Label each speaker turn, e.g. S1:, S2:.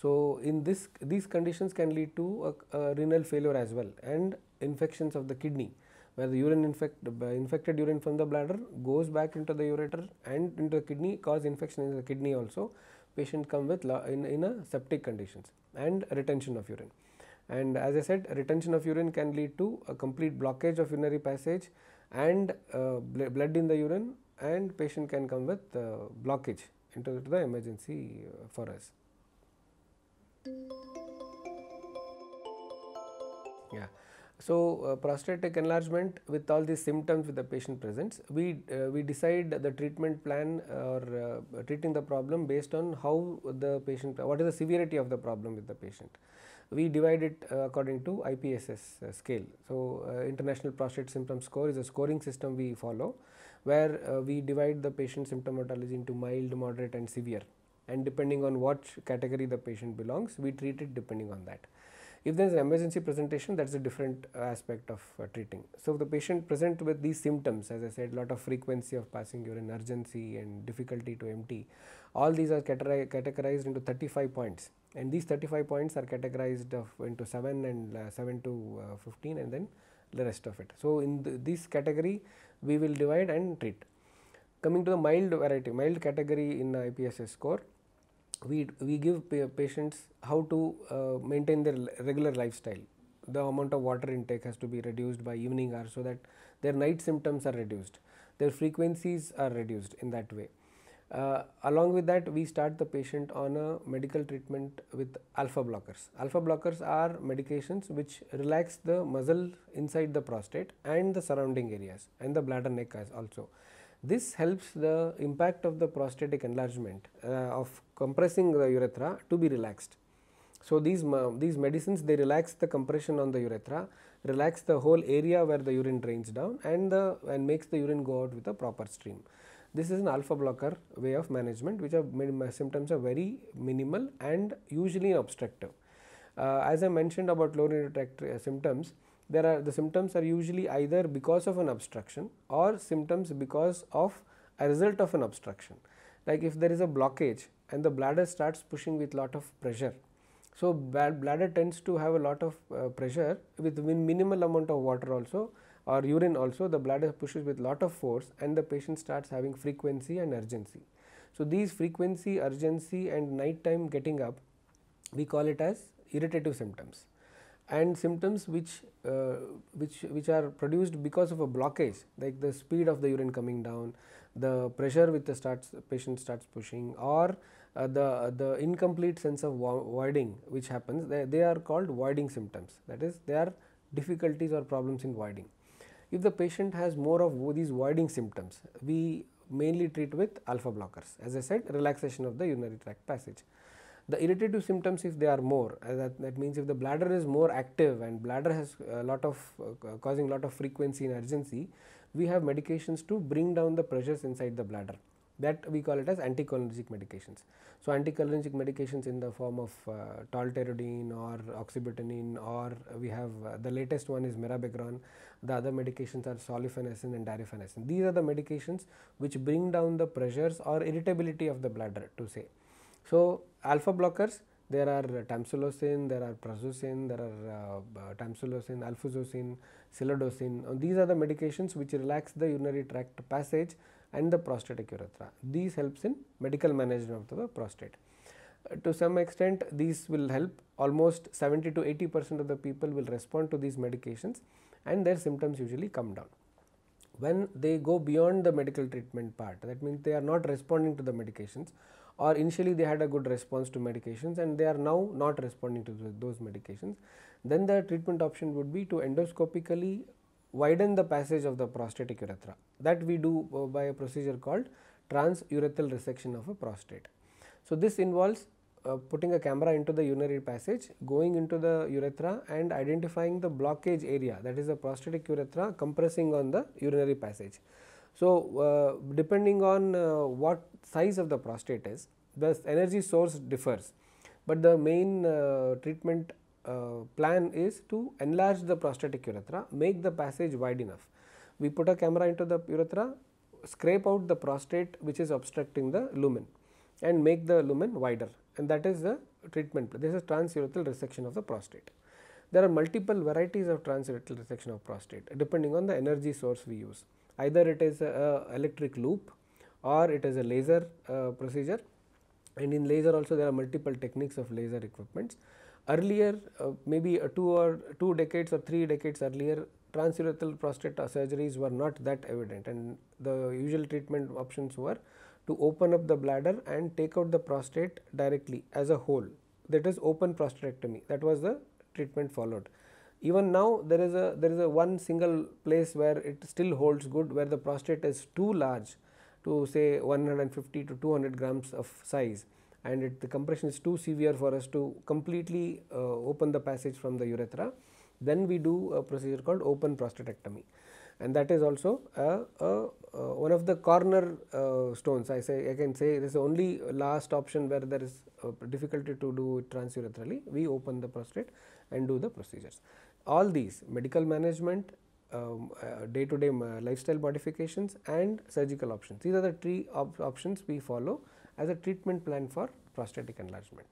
S1: So, in this these conditions can lead to a, a renal failure as well and infections of the kidney where the urine infect, infected urine from the bladder goes back into the ureter and into the kidney cause infection in the kidney also patient come with in, in a septic conditions and retention of urine. And as I said retention of urine can lead to a complete blockage of urinary passage and uh, blood in the urine and patient can come with uh, blockage into the emergency uh, for us. Yeah. So, uh, enlargement with all these symptoms with the patient presents, we, uh, we decide the treatment plan or uh, treating the problem based on how the patient, what is the severity of the problem with the patient. We divide it uh, according to IPSS uh, scale. So, uh, International Prostate Symptom Score is a scoring system we follow where we divide the patient symptomatology into mild, moderate and severe and depending on what category the patient belongs, we treat it depending on that. If there is an emergency presentation, that is a different uh, aspect of uh, treating. So, the patient present with these symptoms, as I said, lot of frequency of passing urine, urgency and difficulty to empty, all these are categorized into 35 points and these 35 points are categorized into 7 and uh, 7 to uh, 15 and then the rest of it. So, in the, this category, we will divide and treat. Coming to the mild variety, mild category in IPSS score, we we give patients how to uh, maintain their regular lifestyle the amount of water intake has to be reduced by evening hours so that their night symptoms are reduced their frequencies are reduced in that way uh, along with that we start the patient on a medical treatment with alpha blockers alpha blockers are medications which relax the muscle inside the prostate and the surrounding areas and the bladder neck as also this helps the impact of the prostatic enlargement uh, of compressing the urethra to be relaxed. So, these, these medicines they relax the compression on the urethra, relax the whole area where the urine drains down and the and makes the urine go out with a proper stream. This is an alpha blocker way of management which are symptoms are very minimal and usually obstructive. Uh, as I mentioned about low urinary tract symptoms, there are the symptoms are usually either because of an obstruction or symptoms because of a result of an obstruction. Like if there is a blockage and the bladder starts pushing with lot of pressure. So, bladder tends to have a lot of uh, pressure with minimal amount of water also or urine also the bladder pushes with lot of force and the patient starts having frequency and urgency. So, these frequency, urgency and night time getting up we call it as irritative symptoms and symptoms which uh, which which are produced because of a blockage like the speed of the urine coming down the pressure with the starts patient starts pushing or uh, the the incomplete sense of voiding which happens they, they are called voiding symptoms that is they are difficulties or problems in voiding if the patient has more of these voiding symptoms we mainly treat with alpha blockers as i said relaxation of the urinary tract passage the irritative symptoms if they are more, uh, that, that means if the bladder is more active and bladder has a lot of uh, causing lot of frequency and urgency, we have medications to bring down the pressures inside the bladder that we call it as anticholinergic medications. So, anticholinergic medications in the form of uh, tolterodine or oxybutynin or we have uh, the latest one is mirabegron, the other medications are solifenacin and darifenacin. These are the medications which bring down the pressures or irritability of the bladder to say. So, alpha blockers there are uh, tamsulosin, there are prazosin, there are uh, tamsulosin, alfuzosin, silodosin. Uh, these are the medications which relax the urinary tract passage and the prostatic urethra. These helps in medical management of the prostate. Uh, to some extent these will help almost 70 to 80 percent of the people will respond to these medications and their symptoms usually come down when they go beyond the medical treatment part that means they are not responding to the medications or initially they had a good response to medications and they are now not responding to those medications then the treatment option would be to endoscopically widen the passage of the prostatic urethra that we do uh, by a procedure called transurethral resection of a prostate so this involves uh, putting a camera into the urinary passage, going into the urethra and identifying the blockage area that is the prostatic urethra compressing on the urinary passage. So, uh, depending on uh, what size of the prostate is, the energy source differs, but the main uh, treatment uh, plan is to enlarge the prostatic urethra, make the passage wide enough. We put a camera into the urethra, scrape out the prostate which is obstructing the lumen and make the lumen wider and that is the treatment. This is transurethral resection of the prostate. There are multiple varieties of transurethral resection of prostate depending on the energy source we use. Either it is a, a electric loop or it is a laser uh, procedure and in laser also there are multiple techniques of laser equipments. Earlier uh, maybe two or two decades or three decades earlier transurethral prostate surgeries were not that evident and the usual treatment options were to open up the bladder and take out the prostate directly as a whole that is open prostatectomy that was the treatment followed even now there is a there is a one single place where it still holds good where the prostate is too large to say 150 to 200 grams of size and it, the compression is too severe for us to completely uh, open the passage from the urethra then we do a procedure called open prostatectomy and that is also a, a uh, one of the corner uh, stones I say I can say this is only last option where there is difficulty to do it transurethral. we open the prostate and do the procedures. All these medical management, um, day to day lifestyle modifications and surgical options these are the three op options we follow as a treatment plan for prostatic enlargement.